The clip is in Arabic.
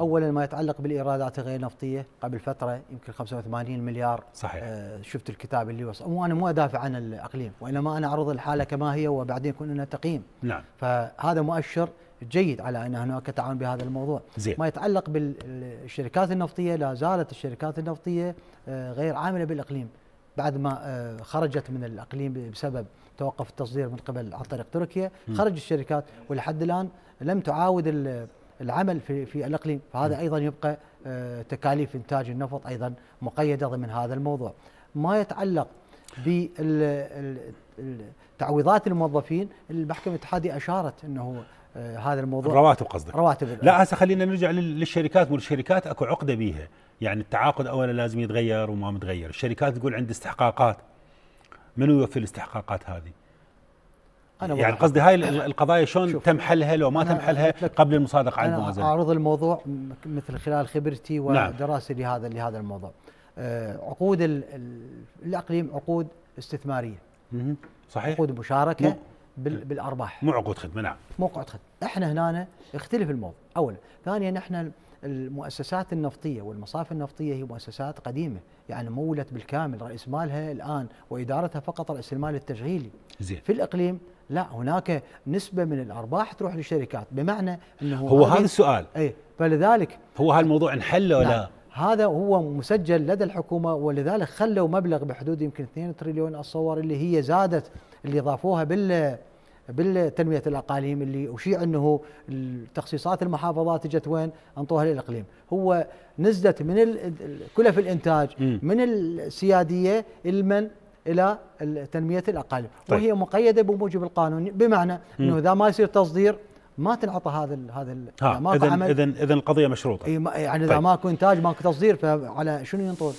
اولا ما يتعلق بالايرادات الغير نفطيه قبل فتره يمكن 85 مليار صحيح آه شفت الكتاب اللي وصل وانا مو ادافع عن الاقليم وانما انا اعرض الحاله كما هي وبعدين كنا تقييم نعم فهذا مؤشر جيد على ان هناك تعاون بهذا الموضوع زين. ما يتعلق بالشركات النفطيه لا زالت الشركات النفطيه آه، غير عامله بالاقليم بعد ما آه، خرجت من الاقليم بسبب توقف التصدير من قبل عن طريق تركيا خرج الشركات ولحد الان لم تعاود العمل في في الاقليم، فهذا ايضا يبقى آه، تكاليف انتاج النفط ايضا مقيده ضمن هذا الموضوع. ما يتعلق بالتعويضات الموظفين المحكمه الاتحاديه اشارت انه آه، هذا الموضوع الرواتب قصدك رواتب لا هسه خلينا نرجع للشركات والشركات اكو عقده بيها يعني التعاقد اولا لازم يتغير وما متغير الشركات تقول عندي استحقاقات من يوفي الاستحقاقات هذه أنا يعني قصدي هاي القضايا شلون تم حلها لو ما تم حلها قبل المصادقه على الموازنه انا اعرض الموضوع مثل خلال خبرتي ودراستي نعم. لهذا لهذا الموضوع آه، عقود الاقليم عقود استثماريه صحيح عقود مشاركه بالارباح مو عقود خدمه نعم مو عقود خدمه احنا هنا يختلف الموضوع اولا ثانيا احنا المؤسسات النفطيه والمصافي النفطيه هي مؤسسات قديمه يعني مولت بالكامل راس مالها الان وادارتها فقط راس المال التشغيلي زين في الاقليم لا هناك نسبه من الارباح تروح للشركات بمعنى انه هو هذا السؤال اي فلذلك هو هذا الموضوع انحل ولا نعم هذا هو مسجل لدى الحكومه ولذلك خلوا مبلغ بحدود يمكن 2 تريليون اتصور اللي هي زادت اللي ضافوها بال بالتنميه الاقاليم اللي اشيع انه التخصيصات المحافظات اجت وين؟ انطوها للاقليم، هو نزلت من كلف الانتاج من السياديه المن الى تنميه الاقاليم، طيب. وهي مقيده بموجب القانون بمعنى انه اذا ما يصير تصدير ما تنعطى هذا الـ هذا الـ ها. ماكو عمل اذا اذا القضيه مشروطه يعني اذا طيب. ماكو انتاج ماكو تصدير فعلى شنو ينطون؟